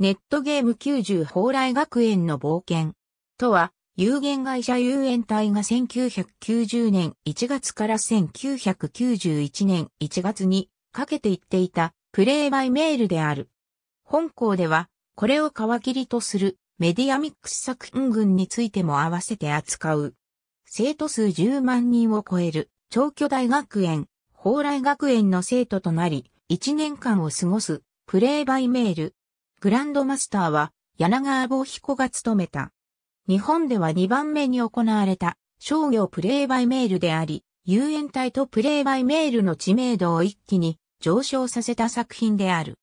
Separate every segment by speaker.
Speaker 1: ネットゲーム90蓬莱学園の冒険とは、有限会社有園隊が1990年1月から1991年1月にかけて言っていたプレイバイメールである。本校では、これを皮切りとするメディアミックス作品群についても合わせて扱う。生徒数10万人を超える長距大学園、蓬莱学園の生徒となり、1年間を過ごすプレイバイメールグランドマスターは柳川坊彦が務めた。日本では2番目に行われた商業プレイバイメールであり、遊園隊とプレイバイメールの知名度を一気に上昇させた作品である。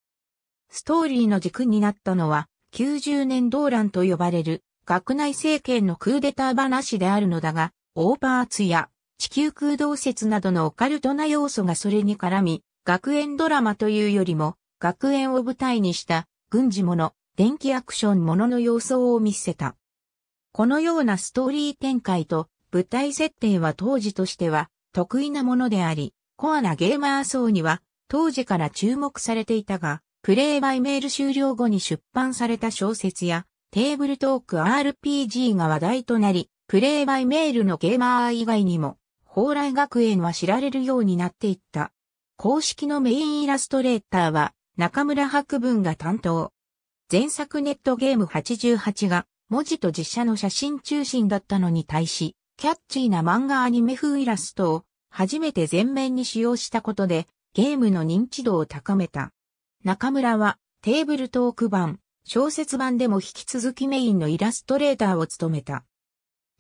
Speaker 1: ストーリーの軸になったのは、90年動乱と呼ばれる学内政権のクーデター話であるのだが、オーバーツや地球空洞説などのオカルトな要素がそれに絡み、学園ドラマというよりも、学園を舞台にした軍事もの、電気アクションものの様相を見せた。このようなストーリー展開と舞台設定は当時としては得意なものであり、コアなゲーマー層には当時から注目されていたが、プレイバイメール終了後に出版された小説やテーブルトーク RPG が話題となり、プレイバイメールのゲーマー以外にも、蓬莱学園は知られるようになっていった。公式のメインイラストレーターは、中村博文が担当。前作ネットゲーム88が文字と実写の写真中心だったのに対し、キャッチーな漫画アニメ風イラストを初めて全面に使用したことでゲームの認知度を高めた。中村はテーブルトーク版、小説版でも引き続きメインのイラストレーターを務めた。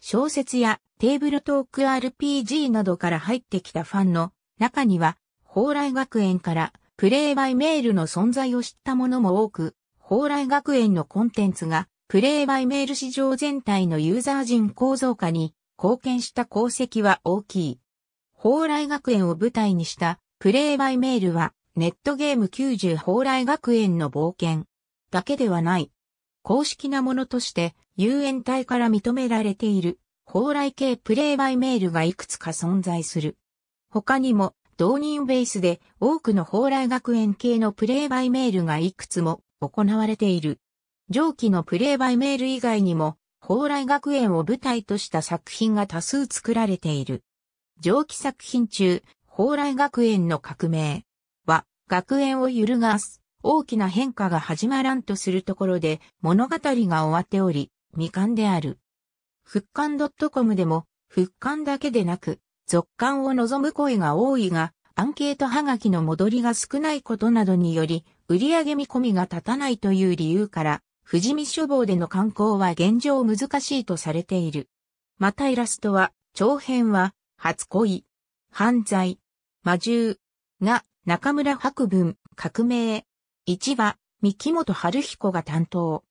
Speaker 1: 小説やテーブルトーク RPG などから入ってきたファンの中には、蓬莱学園からプレイバイメールの存在を知った者も多く、蓬莱学園のコンテンツが、プレイバイメール市場全体のユーザー人構造化に貢献した功績は大きい。蓬莱学園を舞台にしたプレイバイメールはネットゲーム90蓬莱学園の冒険だけではない。公式なものとして遊園隊から認められている蓬莱系プレイバイメールがいくつか存在する。他にも同人ベースで多くの蓬莱学園系のプレイバイメールがいくつも行われている。上記のプレイバイメール以外にも、蓬莱学園を舞台とした作品が多数作られている。上記作品中、蓬莱学園の革命は、学園を揺るがす、大きな変化が始まらんとするところで、物語が終わっており、未完である。復刊 .com でも、復刊だけでなく、続刊を望む声が多いが、アンケートはがきの戻りが少ないことなどにより、売上見込みが立たないという理由から、富士見書房での刊行は現状難しいとされている。またイラストは、長編は、初恋、犯罪、魔獣、が、中村博文、革命、1話、三木本春彦が担当。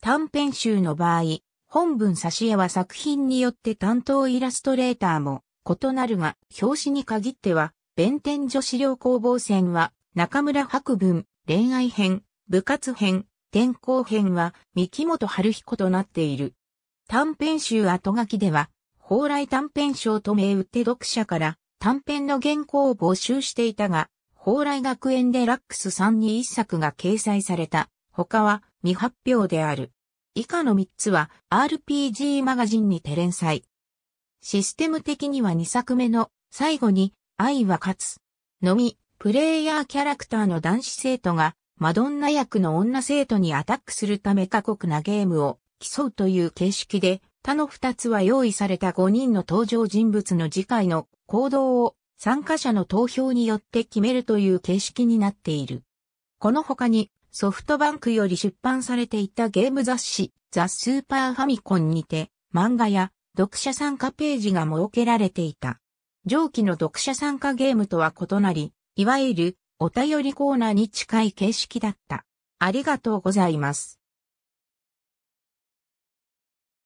Speaker 1: 短編集の場合、本文差し絵は作品によって担当イラストレーターも異なるが、表紙に限っては、弁天女子寮攻防戦は、中村博文、恋愛編、部活編、転校編は、三木本春彦となっている。短編集後書きでは、蓬莱短編賞と銘打って読者から短編の原稿を募集していたが、蓬莱学園デラックス3に一作が掲載された。他は未発表である。以下の3つは RPG マガジンにて連載。システム的には2作目の最後に愛は勝つ。のみ、プレイヤーキャラクターの男子生徒がマドンナ役の女生徒にアタックするため過酷なゲームを競うという形式で、他の2つは用意された5人の登場人物の次回の行動を参加者の投票によって決めるという形式になっている。この他にソフトバンクより出版されていたゲーム雑誌ザ・スーパーファミコンにて漫画や読者参加ページが設けられていた。上記の読者参加ゲームとは異なり、いわゆるお便りコーナーに近い形式だった。ありがとうございます。